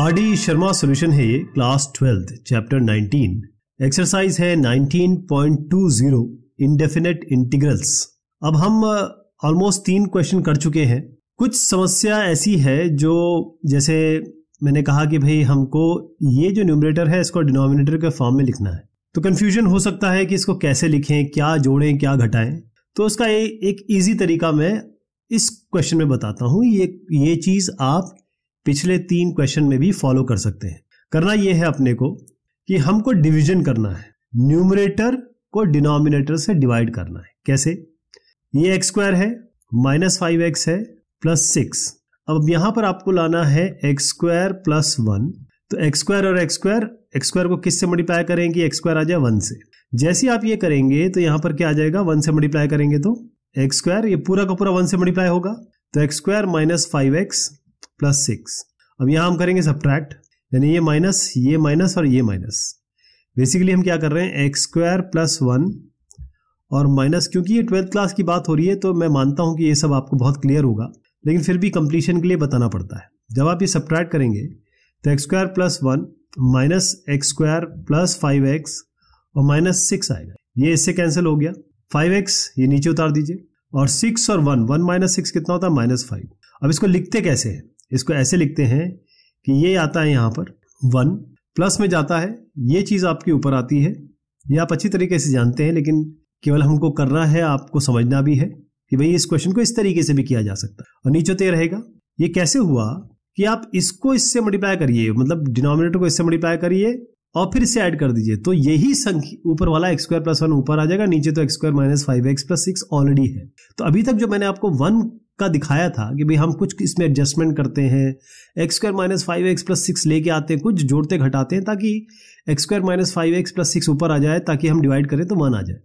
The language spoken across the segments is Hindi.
आर डी शर्मा सोल्यूशन है ये क्लास ट्वेल्थ चैप्टर 19 एक्सरसाइज है 19.20 इनडेफिनेट इंटीग्रल्स अब हम ऑलमोस्ट uh, तीन क्वेश्चन कर चुके हैं कुछ समस्या ऐसी है जो जैसे मैंने कहा कि भाई हमको ये जो न्यूमरेटर है इसको डिनोमिनेटर के फॉर्म में लिखना है तो कन्फ्यूजन हो सकता है कि इसको कैसे लिखें क्या जोड़ें क्या घटाएं तो उसका ए, एक ईजी तरीका मैं इस क्वेश्चन में बताता हूँ ये ये चीज़ आप पिछले तीन क्वेश्चन में भी फॉलो कर सकते हैं करना यह है अपने को कि हमको डिवीजन करना है न्यूमरेटर को डिनोमिनेटर से डिवाइड करना है कैसे ये एक्स स्क्वायर है माइनस फाइव एक्स है प्लस सिक्स अब यहां पर आपको लाना है एक्स स्क्वायर प्लस वन तो एक्स स्क्वायर और एक्स स्क्वायर एक्स स्क्वायर को किससे मल्टीप्लाई करेंगे एक्स स्क्वायर आ जाए वन से जैसे आप ये करेंगे तो यहां पर क्या आ जाएगा वन से मल्टीप्लाई करेंगे तो एक्स स्क्वायर ये पूरा का पूरा वन से मल्टीप्लाई होगा तो x square minus five X plus six अब यहाँ हम करेंगे सब्ट्रैक्ट यानी ये माइनस ये माइनस और ये माइनस बेसिकली हम क्या कर रहे हैं एक्स स्क्वायर प्लस वन और माइनस क्योंकि ये ट्वेल्थ क्लास की बात हो रही है तो मैं मानता हूँ कि ये सब आपको बहुत क्लियर होगा लेकिन फिर भी कंप्लीशन के लिए बताना पड़ता है जब आप ये सब्ट्रैक्ट करेंगे तो x square plus one minus X square plus five X और माइनस सिक्स आएगा ये इससे कैंसिल हो गया फाइव एक्स ये नीचे उतार दीजिए और सिक्स और वन वन माइनस सिक्स कितना होता है माइनस फाइव अब इसको लिखते कैसे हैं इसको ऐसे लिखते हैं कि ये आता है यहाँ पर वन प्लस में जाता है ये चीज़ आपके ऊपर आती है ये आप अच्छी तरीके से जानते हैं लेकिन केवल हमको करना है आपको समझना भी है कि भाई इस क्वेश्चन को इस तरीके से भी किया जा सकता है और नीचे तो रहेगा ये कैसे हुआ कि आप इसको इससे मल्टीप्लाई करिए मतलब डिनोमिनेटर को इससे मल्टीप्लाई करिए और फिर इसे ऐड कर दीजिए तो यही संख्या ऊपर वाला एक्स स्क्वायर प्लस वन ऊपर आ जाएगा नीचे तो x square minus five X plus six already है तो अभी तक जो मैंने आपको वन का दिखाया था कि भाई हम कुछ इसमें एडजस्टमेंट करते हैं x square minus five X plus six लेके आते हैं कुछ जोड़ते घटाते हैं ताकि X square minus five X plus six ऊपर आ जाए ताकि हम डिवाइड करें तो वन आ जाए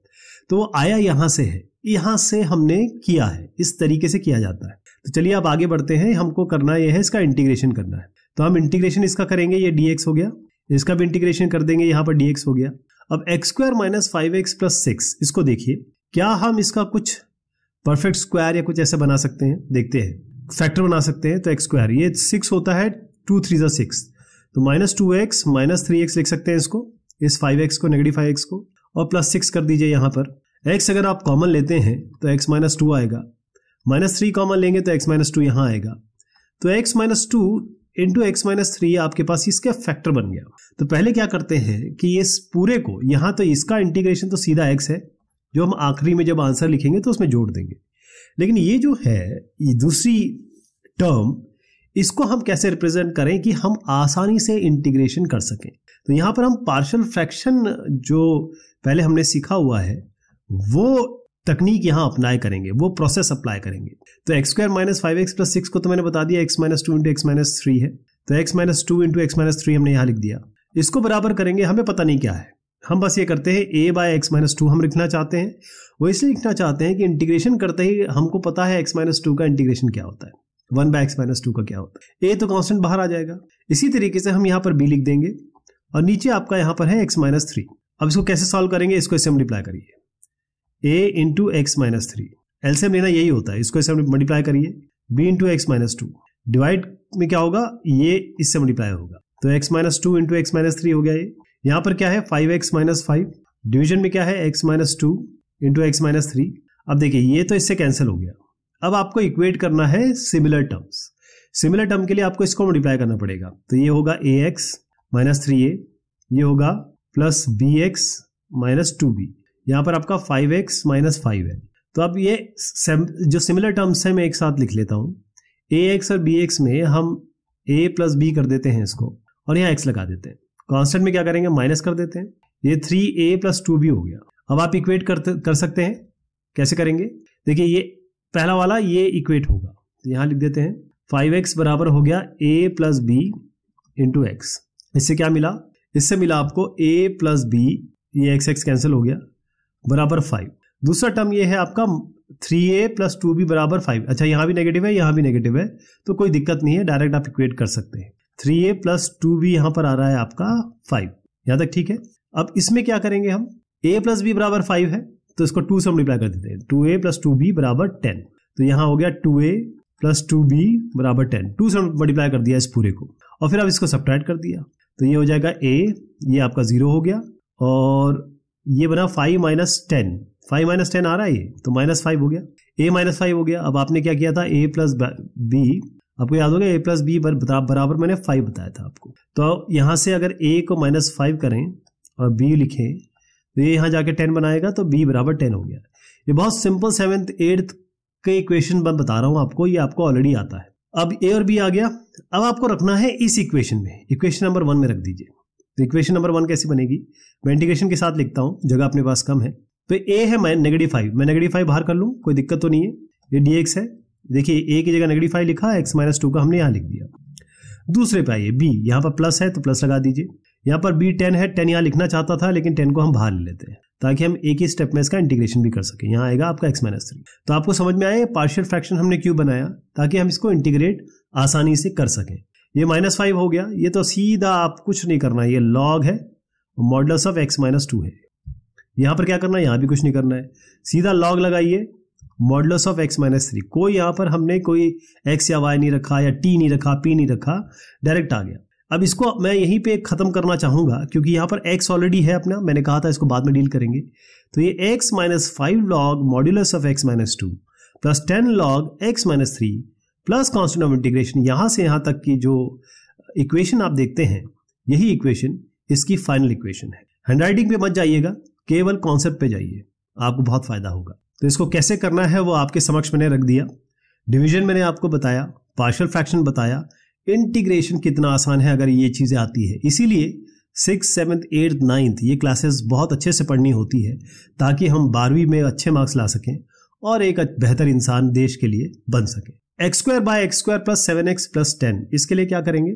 तो वो आया यहाँ से है यहाँ से हमने किया है इस तरीके से किया जाता है तो चलिए आप आगे बढ़ते हैं हमको करना यह है इसका इंटीग्रेशन करना है तो हम इंटीग्रेशन इसका करेंगे ये डी हो गया इसका भी इंटीग्रेशन कर देंगे यहाँ पर डी हो गया अब X square minus five X plus six इसको देखिए क्या हम इसका कुछ परफेक्ट स्क्वायर या कुछ ऐसा बना सकते हैं देखते हैं फैक्टर बना सकते हैं तो एक्स स्क्वायर ये सिक्स होता है टू थ्री जो सिक्स तो minus two x minus three X लिख सकते हैं इसको इस फाइव एक्स को नेगेटिव फाइव एक्स को और प्लस सिक्स कर दीजिए यहाँ पर एक्स अगर आप कॉमन लेते हैं तो एक्स माइनस टू आएगा माइनस थ्री कॉमन लेंगे तो एक्स माइनस टू यहाँ आएगा तो X minus two into X minus three आपके पास इसका फैक्टर बन गया तो पहले क्या करते हैं कि इस पूरे को यहाँ तो इसका इंटीग्रेशन तो सीधा एक्स है जो हम आखिरी में जब आंसर लिखेंगे तो उसमें जोड़ देंगे लेकिन ये जो है ये दूसरी टर्म इसको हम कैसे रिप्रेजेंट करें कि हम आसानी से इंटीग्रेशन कर सकें तो यहाँ पर हम पार्शल फ्रैक्शन जो पहले हमने सीखा हुआ है वो तकनीक यहाँ अप्लाई करेंगे वो प्रोसेस अप्लाई करेंगे तो x square minus five X plus six को तो मैंने बता दिया X minus two into X minus three है तो X minus two into X minus three हमने यहाँ लिख दिया इसको बराबर करेंगे हमें पता नहीं क्या है हम बस ये करते हैं A by X minus two हम लिखना चाहते हैं वो इसलिए लिखना चाहते हैं कि इंटीग्रेशन करते ही हमको पता है एक्स माइनस टू का इंटीग्रेशन क्या होता है one by X minus two का क्या होता है ए तो कॉन्स्टेंट बाहर आ जाएगा इसी तरीके से हम यहाँ पर बी लिख देंगे और नीचे आपका यहाँ पर है एक्स माइनस थ्री अब इसको कैसे सॉल्व करेंगे इसको इससे मल्टीप्लाई करिए A into X minus three L से लेना यही होता है इसको इससे मल्टीप्लाई करिए B into X minus two divide में क्या होगा ये इससे मल्टीप्लाई होगा तो X minus two into X minus three हो गया ये यहां पर क्या है five X minus five division में क्या है X minus two into X minus three अब देखिए ये तो इससे कैंसिल हो गया अब आपको इक्वेट करना है सिमिलर टर्म्स सिमिलर टर्म के लिए आपको इसको मल्टीप्लाई करना पड़ेगा तो ये होगा A X minus three A ये होगा plus B X minus two B यहाँ पर आपका फाइव एक्स माइनस फाइव है तो अब ये जो सिमिलर टर्म्स है मैं एक साथ लिख लेता हूं ए एक्स और बी एक्स में हम ए प्लस बी कर देते हैं इसको और यहाँ एक्स लगा देते हैं कांस्टेंट में क्या करेंगे माइनस कर देते हैं ये three A plus two B हो गया अब आप इक्वेट करते कर सकते हैं कैसे करेंगे देखिए ये पहला वाला ये इक्वेट होगा तो यहाँ लिख देते हैं फाइव एक्स बराबर हो गया A plus B into X इससे क्या मिला इससे मिला आपको ए प्लस बी ये एक्स एक्स कैंसिल हो गया बराबर फाइव दूसरा टर्म ये है आपका three A plus two B बराबर फाइव अच्छा यहाँ भी नेगेटिव है यहाँ भी नेगेटिव है तो कोई दिक्कत नहीं है डायरेक्ट आप इक्वेट कर सकते हैं three A plus two B यहां पर आ रहा है आपका फाइव यहां तक ठीक है अब इसमें क्या करेंगे हम ए प्लस बी बराबर फाइव है तो इसको टू से मल्टीप्लाई कर देते हैं two A plus two B बराबर टेन तो यहां हो गया two A plus two B बराबर टेन टू से मल्टीप्लाई कर दिया इस पूरे को और फिर आप इसको सब्ट्रैक्ट कर दिया तो ये हो जाएगा ए ये आपका जीरो हो गया और ये बना five minus ten five minus ten आ रहा है ये तो माइनस फाइव हो गया ए माइनस फाइव हो गया अब आपने क्या किया था ए प्लस बी आपको याद होगा ए प्लस बी बराबर मैंने फाइव बताया था आपको तो यहाँ से अगर ए को माइनस फाइव करें और बी लिखें तो ये यहाँ जाके टेन बनाएगा तो बी बराबर टेन हो गया ये बहुत सिंपल सेवेंथ एट्थ के इक्वेशन मैं बता रहा हूँ आपको ये आपको ऑलरेडी आता है अब ए और बी आ गया अब आपको रखना है इस इक्वेशन में इक्वेशन नंबर वन में रख दीजिए तो इक्वेशन नंबर वन कैसी बनेगी मैं इंटीग्रेशन के साथ लिखता हूँ जगह अपने पास कम है तो ए है मैं नेगेटिव फाइव मैं नेगेटिव फाइव बाहर कर लूँ कोई दिक्कत तो नहीं है ये डी है देखिए ए की जगह नेगेटिव फाइव लिखा एक्स माइनस टू का हमने यहाँ लिख दिया दूसरे पे आइए बी यहाँ पर प्लस है तो प्लस लगा दीजिए यहाँ पर बी टेन है टेन यहाँ लिखना चाहता था लेकिन टेन को हम बाहर ले लेते हैं ताकि हम एक ही स्टेप में इसका इंटीग्रेशन भी कर सके यहाँ आएगा आपका एक्स माइनस थ्री तो आपको समझ में आए पार्शियल फ्रैक्शन हमने क्यों बनाया ताकि हम इसको इंटीग्रेट आसानी से कर सकें ये माइनस फाइव हो गया ये तो सीधा आप कुछ नहीं करना ये लॉग है modulus of X minus two है यहाँ पर क्या करना है यहाँ भी कुछ नहीं करना है सीधा लॉग लगाइए modulus of X minus three कोई यहाँ पर हमने कोई एक्स या वाई नहीं रखा या टी नहीं रखा पी नहीं रखा डायरेक्ट आ गया अब इसको मैं यहीं पे ख़त्म करना चाहूंगा क्योंकि यहाँ पर एक्स ऑलरेडी है अपना मैंने कहा था इसको बाद में डील करेंगे तो ये X minus five log modulus of X minus two plus ten log X minus three plus constant of integration यहां से यहाँ तक की जो इक्वेशन आप देखते हैं यही इक्वेशन इसकी फाइनल इक्वेशन है हैंडराइटिंग पे मत जाइएगा केवल कॉन्सेप्ट पे जाइए आपको बहुत फायदा होगा तो इसको कैसे करना है वो आपके समक्ष मैंने रख दिया डिवीजन मैंने आपको बताया पार्शल फ्रैक्शन बताया इंटीग्रेशन कितना आसान है अगर ये चीज़ें आती है इसीलिए सिक्स सेवन्थ एट्थ नाइन्थ ये क्लासेस बहुत अच्छे से पढ़नी होती है ताकि हम बारहवीं में अच्छे मार्क्स ला सकें और एक बेहतर इंसान देश के लिए बन सके X square by x square plus seven X plus ten इसके लिए क्या करेंगे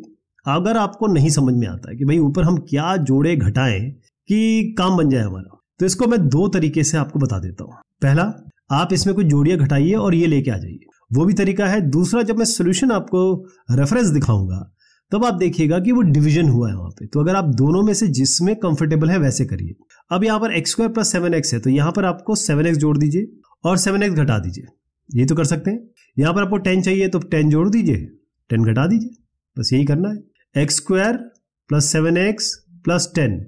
अगर आपको नहीं समझ में आता है कि भाई ऊपर हम क्या जोड़े घटाएं कि काम बन जाए हमारा तो इसको मैं दो तरीके से आपको बता देता हूं पहला आप इसमें कुछ जोड़िया घटाइए और ये लेके आ जाइए वो भी तरीका है दूसरा जब मैं सोल्यूशन आपको रेफरेंस दिखाऊंगा तब आप देखिएगा कि वो डिवीजन हुआ है वहां पे तो अगर आप दोनों में से जिसमें कंफर्टेबल है वैसे करिए अब यहां पर X square plus seven X है तो यहाँ पर आपको सेवन एक्स जोड़ दीजिए और सेवन एक्स घटा दीजिए ये तो कर सकते हैं यहाँ पर आपको टेन चाहिए तो टेन जोड़ दीजिए टेन घटा दीजिए बस यही करना है x square plus seven X plus ten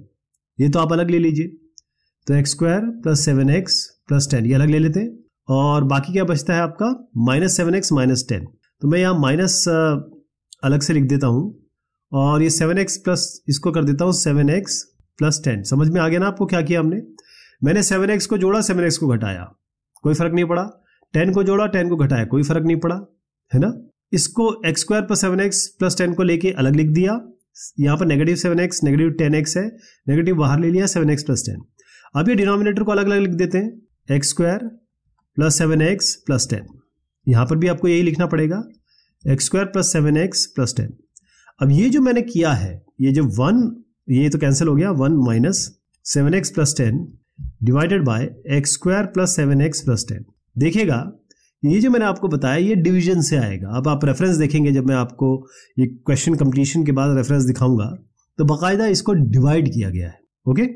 ये तो आप अलग ले लीजिए तो x square plus seven X plus ten ये अलग ले लेते हैं और बाकी क्या बचता है आपका minus seven X minus ten तो मैं यहाँ माइनस uh, अलग से लिख देता हूँ और ये सेवन एक्स प्लस इसको कर देता हूँ सेवन एक्स प्लस टेन समझ में आ गया ना आपको क्या किया हमने मैंने सेवन एक्स को जोड़ा सेवन एक्स को घटाया कोई फर्क नहीं पड़ा टेन को जोड़ा टेन को घटाया कोई फर्क नहीं पड़ा है ना इसको X square plus seven X plus ten को लेके अलग लिख दिया यहाँ पर negative seven X negative ten X है नेगेटिव बाहर ले लिया सेवन एक्स प्लस टेन अब ये डिनोमिनेटर को अलग अलग लिख देते हैं x square plus seven X plus ten यहाँ पर भी आपको यही लिखना पड़ेगा x square plus seven X plus ten अब ये जो मैंने किया है ये जो वन ये तो कैंसिल हो गया one minus seven X plus ten divided by x square plus seven X plus ten देखिएगा ये जो मैंने आपको बताया ये डिवीजन से आएगा अब आप रेफरेंस देखेंगे जब मैं आपको ये क्वेश्चन कंप्लीशन के बाद रेफरेंस दिखाऊंगा तो बाकायदा इसको डिवाइड किया गया है ओके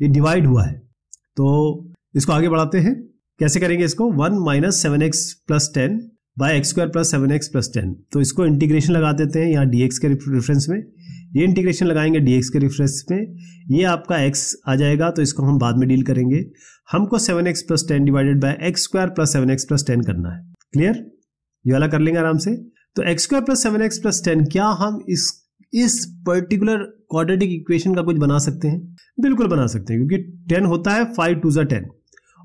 ये डिवाइड हुआ है तो इसको आगे बढ़ाते हैं कैसे करेंगे इसको one minus seven X plus ten by X square plus seven X plus ten तो इसको इंटीग्रेशन लगा देते हैं यहाँ डी के रेफरेंस में ये इंटीग्रेशन लगाएंगे डी के रेफरेंस में ये आपका एक्स आ जाएगा तो इसको हम बाद में डील करेंगे हमको seven X plus ten divided by x square plus seven X plus ten करना है क्लियर ये वाला कर लेंगे आराम से तो x square plus seven X plus ten क्या हम इस इस पर्टिकुलर क्वाड्रेटिक इक्वेशन का कुछ बना सकते हैं बिल्कुल बना सकते हैं क्योंकि टेन होता है फाइव टू ज़ा टेन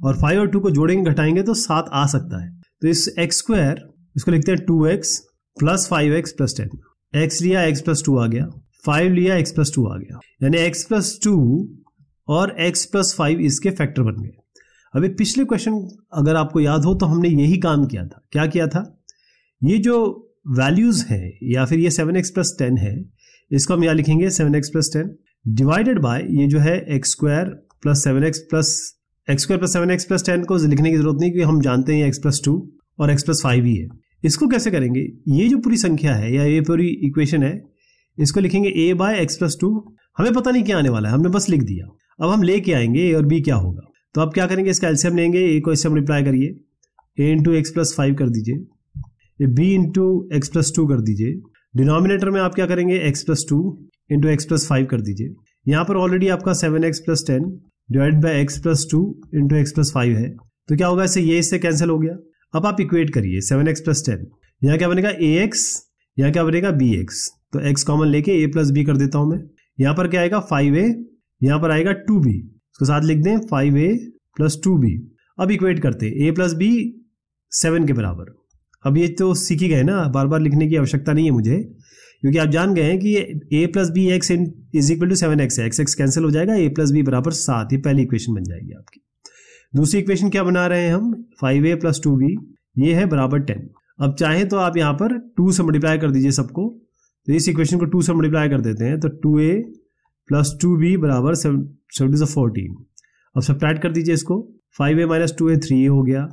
और फाइव और टू को जोड़ेंगे घटाएंगे तो सात आ सकता है तो इस एक्स स्क्वायर इसको लिखते हैं two x plus five X plus ten X लिया एक्स प्लस टू आ गया फाइव लिया एक्स प्लस टू आ गया यानी एक्स प्लस टू और एक्स प्लस फाइव इसके फैक्टर बन गए अभी पिछले क्वेश्चन अगर आपको याद हो तो हमने यही काम किया था क्या किया था ये जो वैल्यूज हैं या फिर ये सेवन एक्स प्लस टेन है इसको हम यहाँ लिखेंगे seven X plus ten divided by ये जो है x square plus seven X plus X square plus seven X plus ten को लिखने की जरूरत नहीं क्योंकि हम जानते हैं एक्स प्लस टू और एक्स प्लस फाइव ही है इसको कैसे करेंगे ये जो पूरी संख्या है या ये पूरी इक्वेशन है इसको लिखेंगे A by x plus two हमें पता नहीं क्या आने वाला है हमने बस लिख दिया अब हम लेके आएंगे ए और बी क्या होगा तो आप क्या करेंगे इसका एल्सियम लेंगे ए को इससे हम रिप्लाई करिए A into X plus five कर दीजिए B into X plus two कर दीजिए डिनोमिनेटर में आप क्या करेंगे X plus two into X plus five कर दीजिए यहाँ पर ऑलरेडी आपका seven X plus ten divide by X plus two into X plus five है तो क्या होगा इससे ये इससे कैंसिल हो गया अब आप इक्वेट करिए सेवन एक्स प्लस टेन यहाँ क्या बनेगा ए एक्स यहाँ क्या बनेगा बी एक्स तो एक्स कॉमन लेके ए प्लस बी कर देता हूँ मैं यहाँ पर क्या आएगा फाइव ए यहाँ पर आएगा टू बी उसके साथ लिख दें five A plus two B अब इक्वेट करते ए प्लस बी सेवन के बराबर अब ये तो सीख ही गए ना बार बार लिखने की आवश्यकता नहीं है मुझे क्योंकि आप जान गए हैं कि A plus B X in is equal to seven X है एक्स एक्स कैंसिल हो जाएगा ए प्लस बी बराबर सात ये पहली इक्वेशन बन जाएगी आपकी दूसरी इक्वेशन क्या बना रहे हैं हम five A plus two B ये है बराबर टेन अब चाहे तो आप यहाँ पर टू से मल्टीप्लाई कर दीजिए सबको तो इस इक्वेशन को टू से मल्टीप्लाई कर देते हैं तो two A plus two B बराबर सेवन फोर्टीन अब सब कर दीजिए इसको five A minus two A three A हो गया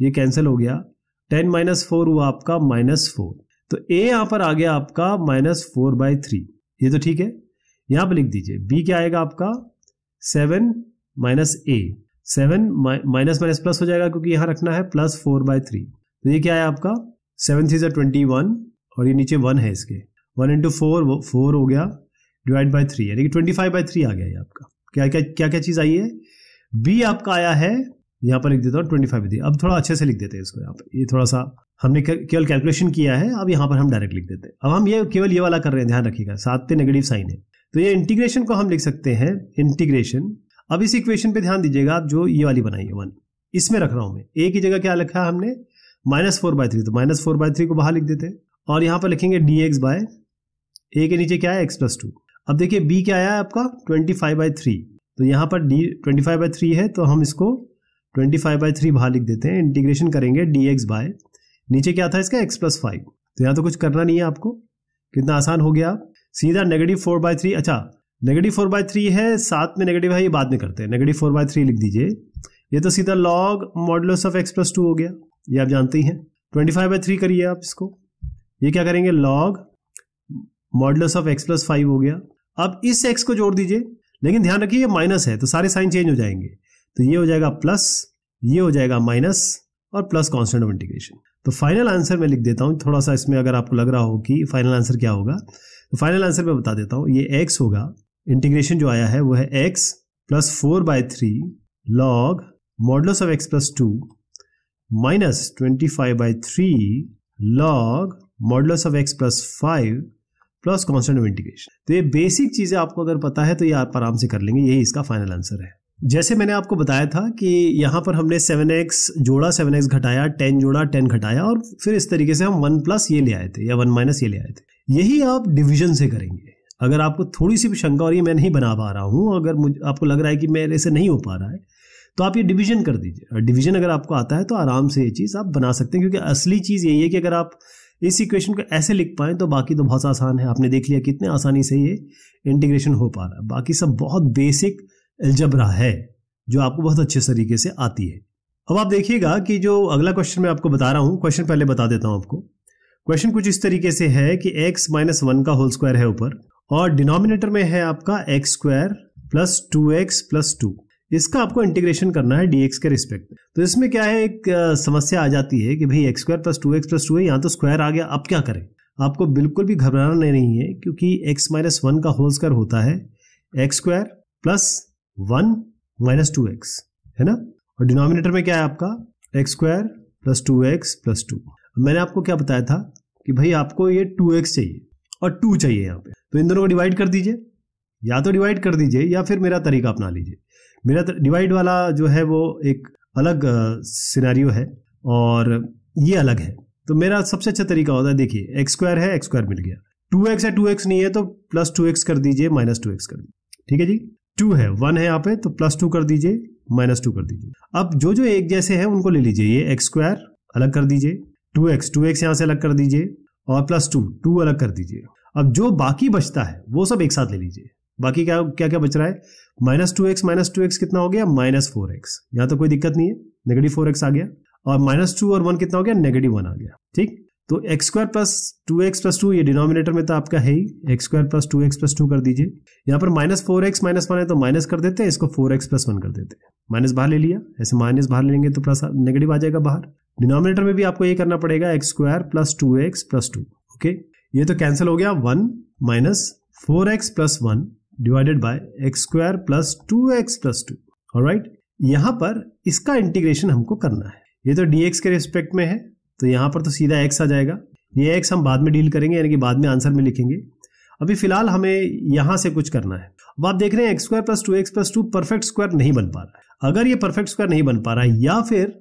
ये कैंसिल हो गया टेन माइनस फोर हुआ आपका माइनस फोर तो ए यहां पर आ गया आपका माइनस फोर बाई थ्री ये तो ठीक है यहां पर लिख दीजिए बी क्या आएगा आपका seven minus A seven minus minus plus हो जाएगा क्योंकि यहां रखना है प्लस फोर बाय थ्री तो ये क्या है आपका सेवन थ्री ट्वेंटी वन और ये नीचे वन है इसके वन इंटू फोर फोर हो गया डिवाइड बाय थ्री यानी कि ट्वेंटी फाइव बाई थ्री आ गया ये आपका क्या क्या क्या क्या चीज़ आई है बी आपका आया है यहाँ पर लिख देता हूँ ट्वेंटी फाइव अब थोड़ा अच्छे से लिख देते हैं इसको यहाँ पर ये थोड़ा सा हमने केवल कैलकुलेशन किया है अब यहाँ पर हम डायरेक्ट लिख देते हैं अब हम ये केवल ये वाला कर रहे हैं ध्यान रखिएगा सात पे नेगेटिव साइन है तो ये इंटीग्रेशन को हम लिख सकते हैं इंटीग्रेशन अब इस इक्वेशन पे ध्यान दीजिएगा आप जो ये वाली बनाई है वन इसमें रख रहा हूँ मैं ए की जगह क्या लिखा है हमने माइनस फोर बाय थ्री तो माइनस फोर बाय थ्री को बाहर लिख देते हैं और यहाँ पर लिखेंगे डी एक्स बाय ए के नीचे क्या है एक्स प्लस टू अब देखिए बी क्या आया है आपका ट्वेंटी फाइव बाय थ्री तो यहाँ पर D twenty five by three है तो हम इसको ट्वेंटी फाइव बाई थ्री बाहर लिख देते हैं इंटीग्रेशन करेंगे डी एक्स बाय नीचे क्या था इसका एक्स प्लस फाइव तो यहाँ तो कुछ करना नहीं है आपको कितना आसान हो गया सीधा नेगेटिव फोर बाय थ्री अच्छा नेगेटिव फोर बाय थ्री है साथ में नेगेटिव है ये बाद में करते हैं नेगेटिव फोर बाय थ्री लिख दीजिए ये तो सीधा log modulus of x plus two हो गया ये आप जानते ही हैं ट्वेंटी फाइव बाई थ्री करिए आप इसको ये क्या करेंगे log modulus of x plus five हो गया अब इस एक्स को जोड़ दीजिए लेकिन ध्यान रखिए ये माइनस है तो सारे साइन चेंज हो जाएंगे तो ये हो जाएगा प्लस ये हो जाएगा माइनस और प्लस कॉन्स्टेंट ऑफ इंटीग्रेशन तो फाइनल आंसर मैं लिख देता हूँ थोड़ा सा इसमें अगर आपको लग रहा हो कि फाइनल आंसर क्या होगा तो फाइनल आंसर मैं बता देता हूँ ये एक्स होगा इंटीग्रेशन जो आया है वो है x plus four by three log modulus of x plus two minus twenty five by three log modulus of x plus five plus constant of integration तो ये बेसिक चीज़ें आपको अगर पता है तो ये आप आराम से कर लेंगे यही इसका फाइनल आंसर है जैसे मैंने आपको बताया था कि यहाँ पर हमने 7x जोड़ा एक्स घटाया 10 जोड़ा 10 घटाया और फिर इस तरीके से हम 1 प्लस ये ले आए थे या 1 माइनस ये ले आए थे यही आप डिवीजन से करेंगे अगर आपको थोड़ी सी भी शंका और ये मैं नहीं बना पा रहा हूँ अगर मुझे आपको लग रहा है कि मेरे से नहीं हो पा रहा है तो आप ये डिवीजन कर दीजिए और डिवीजन अगर आपको आता है तो आराम से ये चीज़ आप बना सकते हैं क्योंकि असली चीज़ यही है कि अगर आप इस इक्वेशन को ऐसे लिख पाए तो बाकी तो बहुत आसान है आपने देख लिया कितने आसानी से ये इंटीग्रेशन हो पा रहा है बाकी सब बहुत बेसिक एल्जबरा है जो आपको बहुत अच्छे तरीके से आती है अब आप देखिएगा कि जो अगला क्वेश्चन मैं आपको बता रहा हूं क्वेश्चन पहले बता देता हूं आपको क्वेश्चन कुछ इस तरीके से है कि एक्स माइनस वन का होल स्क्वायर है ऊपर और डिनोमिनेटर में है आपका x square plus two x plus two इसका आपको इंटीग्रेशन करना है डीएक्स के रिस्पेक्ट में तो इसमें क्या है एक समस्या आ जाती है कि भाई x square plus two x plus two है यहाँ तो स्क्वायर आ गया अब क्या करें आपको बिल्कुल भी घबराना नहीं है क्योंकि एक्स माइनस वन का होल स्क्वायर होता है x square plus one minus two x है ना और डिनोमिनेटर में क्या है आपका x square plus two x plus two मैंने आपको क्या बताया था कि भाई आपको ये टू एक्स चाहिए और टू चाहिए यहाँ पे तो इन दोनों को डिवाइड कर दीजिए या तो डिवाइड कर दीजिए या फिर मेरा तरीका अपना लीजिए मेरा डिवाइड वाला जो है वो एक अलग सिनारियो है और ये अलग है तो मेरा सबसे अच्छा तरीका होता है देखिए एक्स स्क्वायर है एक्स स्क्वायर मिल गया टू एक्स है टू एक्स नहीं है तो प्लस टू एक्स कर दीजिए माइनस टू एक्स कर दीजिए ठीक है जी टू है वन है यहाँ पे तो प्लस टू कर दीजिए माइनस टू कर दीजिए अब जो जो एक जैसे हैं उनको ले लीजिए ये एक्स स्क्वायर अलग कर दीजिए टू एक्स टू एक्स यहाँ से अलग कर दीजिए और प्लस टू टू अलग कर दीजिए अब जो बाकी बचता है वो सब एक साथ ले लीजिए बाकी क्या क्या क्या बच रहा है minus two x minus two x कितना हो गया माइनस फोर एक्स यहाँ तो कोई दिक्कत नहीं है नेगेटिव फोर एक्स आ गया और माइनस टू और वन कितना हो गया नेगेटिव वन आ गया ठीक तो x square plus two x plus two ये डिनोमिनेटर में तो आपका है ही x square plus two x plus two कर दीजिए यहाँ पर minus four x minus one है तो माइनस कर देते हैं इसको फोर एक्स प्लस वन कर देते हैं माइनस बाहर ले लिया ऐसे माइनस बाहर लेंगे तो प्लस नेगेटिव आ जाएगा बाहर डिनोमिनेटर में भी आपको ये करना पड़ेगा x square plus two x plus two okay ये तो कैंसिल हो गया one minus four x plus one divided by x square plus two x plus two right यहाँ पर इसका इंटीग्रेशन हमको करना है ये तो डीएक्स के रिस्पेक्ट में है तो यहाँ पर तो सीधा एक्स आ जाएगा ये एक्स हम बाद में डील करेंगे यानी कि बाद में आंसर में लिखेंगे अभी फिलहाल हमें यहाँ से कुछ करना है अब आप देख रहे हैं x square plus two x plus two perfect square नहीं बन पा रहा है अगर ये परफेक्ट स्क्वायर नहीं बन पा रहा है या फिर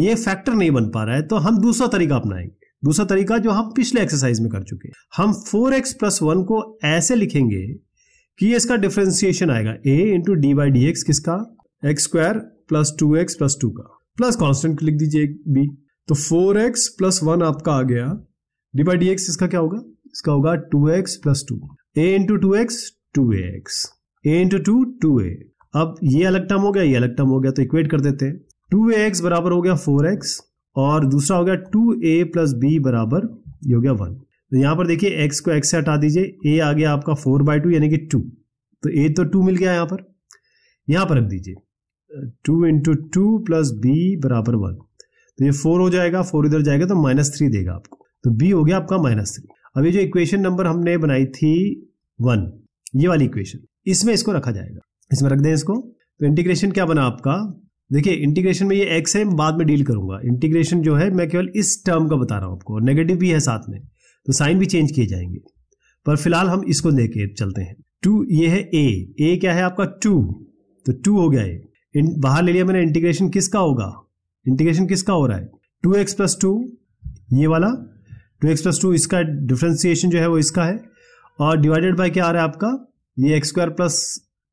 ये फैक्टर नहीं बन पा रहा है तो हम दूसरा तरीका अपनाएंगे दूसरा तरीका जो हम पिछले एक्सरसाइज में कर चुके हैं हम फोर एक्स प्लस वन को ऐसे लिखेंगे कि ये इसका डिफ्रेंसिएशन आएगा a into d by d x किसका x square plus two x plus two का प्लस कॉन्स्टेंट लिख दीजिए बी तो फोर एक्स प्लस वन आपका आ गया डी बाई डी एक्स इसका क्या होगा इसका होगा two x plus two a into two x two a x a into two two a अब ये अलग टर्म हो गया ये अलग टर्म हो गया तो इक्वेट कर देते हैं टू ए एक्स बराबर हो गया फोर एक्स और दूसरा हो गया टू ए प्लस बी बराबर ये हो गया वन तो यहां पर देखिए एक्स को एक्स से हटा दीजिए ए आ गया आपका फोर बाई टू यानी कि टू तो ए तो टू मिल गया यहां पर यहां पर रख दीजिए two into two plus B बराबर वन तो ये फोर हो जाएगा फोर इधर जाएगा तो माइनस थ्री देगा आपको तो बी हो गया आपका माइनस थ्री अब ये जो इक्वेशन नंबर हमने बनाई थी वन ये वाली इक्वेशन इसमें इसको रखा जाएगा इसमें रख दें इसको तो इंटीग्रेशन क्या बना आपका देखिए इंटीग्रेशन में ये एक्स है बाद में डील करूंगा इंटीग्रेशन जो है मैं केवल इस टर्म का बता रहा हूँ आपको नेगेटिव भी है साथ में तो साइन भी चेंज किए जाएंगे पर फिलहाल हम इसको लेके चलते हैं टू ये है ए ए क्या है आपका टू तो टू हो गया ये बाहर ले लिया मैंने इंटीग्रेशन किसका होगा इंटीग्रेशन किसका हो रहा है टू एक्स प्लस टू ये वाला टू एक्स प्लस टू इसका डिफ्रेंसिएशन जो है वो इसका है और डिवाइडेड बाय क्या आ रहा है आपका ये x square plus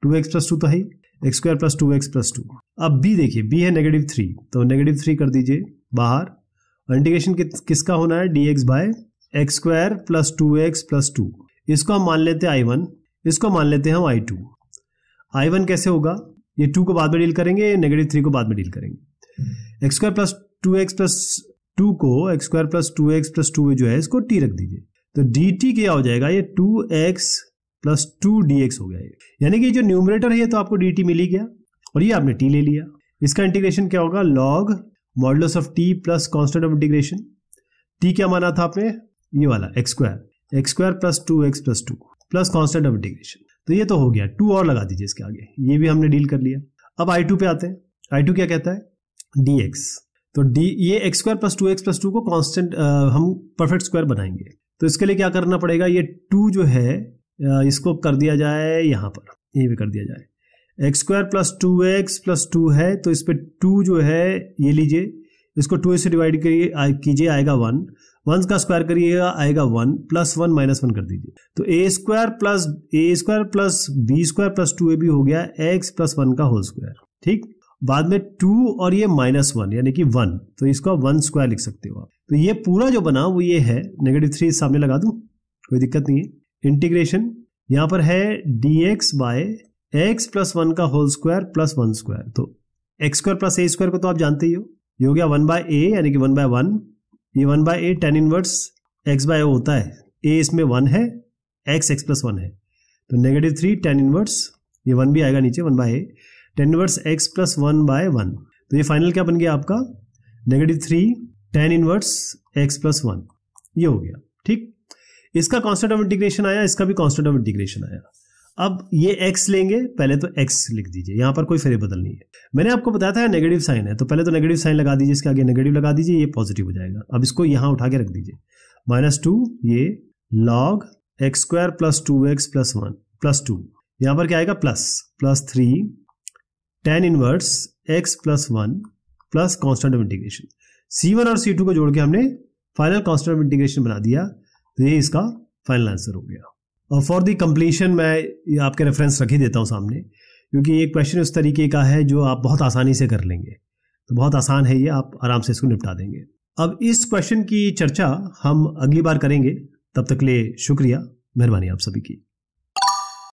two x plus two तो है x square plus two x plus two अब बी देखिए बी है नेगेटिव थ्री तो नेगेटिव थ्री कर दीजिए बाहर और इंटीग्रेशन कि, किसका होना है d x by x square plus two x plus two इसको हम मान लेते हैं आई वन इसको मान लेते हैं हम आई टू आई वन कैसे होगा ये टू को बाद में डील करेंगे नेगेटिव थ्री को बाद में डील करेंगे x square plus two x plus two को x square plus two x plus two जो है इसको टी रख दीजिए तो डी टी क्या हो जाएगा ये two x plus two d x हो गया ये यानी कि जो न्यूमरेटर है तो आपको डी टी मिली गया और ये आपने टी ले लिया इसका इंटीग्रेशन क्या होगा log modulus of t plus constant of integration t क्या माना था आपने ये वाला x square x square plus two x plus two plus constant of integration तो ये तो हो गया टू और लगा दीजिए इसके आगे ये भी हमने डील कर लिया अब आई टू पे आते हैं आई टू क्या कहता है डी एक्स तो डी ये x square plus two x plus two को कॉन्स्टेंट हम परफेक्ट स्क्वायर बनाएंगे तो इसके लिए क्या करना पड़ेगा ये टू जो है इसको कर दिया जाए यहाँ पर ये पे कर दिया जाए x square plus two x plus two है तो इस पर टू जो है ये लीजिए इसको टू से डिवाइड करिए कीजिए आएगा वन वन का स्क्वायर करिएगा आएगा one plus one minus one कर दीजिए तो a square plus a square plus b square plus two a भी हो गया एक्स प्लस वन का होल स्क्वायर ठीक बाद में टू और ये माइनस वन यानी कि वन तो इसको आप वन स्क्वायर लिख सकते हो आप तो ये पूरा जो बना वो ये है नेगेटिव थ्री सामने लगा दू कोई दिक्कत नहीं है इंटीग्रेशन यहां पर है d x by x plus one का whole square plus one square तो x square plus a square को तो आप जानते ही हो ये हो गया वन बाय ए यानी कि वन बाय वन ये one by a tan inverse x by होता है ए इसमें वन है एक्स एक्स प्लस वन है तो नेगेटिव थ्री टेन इनवर्स ये वन भी आएगा नीचे one by a tan inverse x plus one by one तो ये फाइनल क्या बन गया आपका negative three tan inverse x plus one ये हो गया ठीक इसका कॉन्स्टेंट ऑफ इंटीग्रेशन आया इसका भी कॉन्स्टेंट ऑफ इंटीग्रेशन आया अब ये x लेंगे पहले तो x लिख दीजिए यहाँ पर कोई बदल नहीं है मैंने आपको बताया था नेगेटिव साइन है तो पहले तो नेगेटिव साइन लगा दीजिए इसके आगे नेगेटिव लगा दीजिए ये पॉजिटिव हो जाएगा अब इसको यहाँ उठा के रख दीजिए माइनस टू ये log x square plus two x plus one plus two यहां पर क्या आएगा plus plus three tan inverse x plus one plus constant of integration c one और सी टू को जोड़ के हमने फाइनल कॉन्स्टेंट ऑफ इंटीग्रेशन बना दिया तो ये इसका फाइनल आंसर हो गया और फॉर दी कंप्लीशन मैं आपके रेफरेंस रख ही देता हूँ सामने क्योंकि एक क्वेश्चन उस तरीके का है जो आप बहुत आसानी से कर लेंगे तो बहुत आसान है ये आप आराम से इसको निपटा देंगे अब इस क्वेश्चन की चर्चा हम अगली बार करेंगे तब तक लिए शुक्रिया मेहरबानी आप सभी की